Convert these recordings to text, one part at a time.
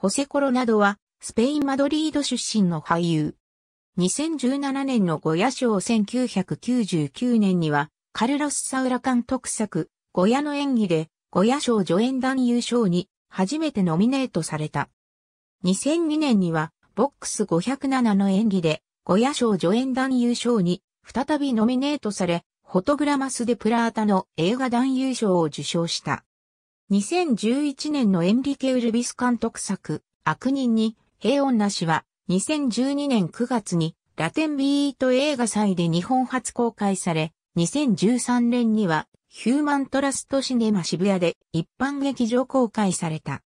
ホセコロなどは、スペイン・マドリード出身の俳優。2017年のゴヤ賞1999年には、カルロス・サウラ監督作、ゴヤの演技で、ゴヤ賞助演男優賞に、初めてノミネートされた。2002年には、ボックス507の演技で、ゴヤ賞助演男優賞に、再びノミネートされ、フォトグラマス・デ・プラータの映画男優賞を受賞した。2011年のエンリケ・ウルビス監督作、悪人に、平穏なしは、2012年9月に、ラテンビート映画祭で日本初公開され、2013年には、ヒューマントラストシネマ渋谷で一般劇場公開された。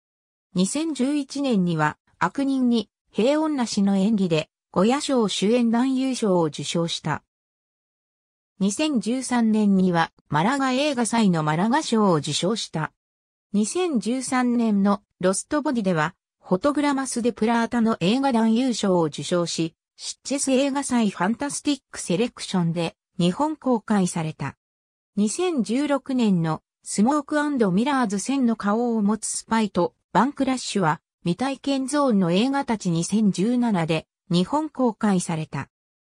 2011年には、悪人に、平穏なしの演技で、五夜賞主演男優賞を受賞した。2013年には、マラガ映画祭のマラガ賞を受賞した。2013年のロストボディでは、フォトグラマスでプラータの映画団優勝を受賞し、シッチェス映画祭ファンタスティックセレクションで日本公開された。2016年のスモークミラーズ1000の顔を持つスパイとバンクラッシュは未体験ゾーンの映画たち2017で日本公開された。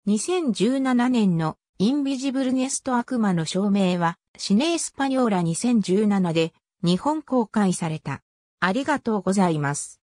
2017年のインビジブルネスト悪魔の証明はシネエスパニョーラ2017で日本公開された。ありがとうございます。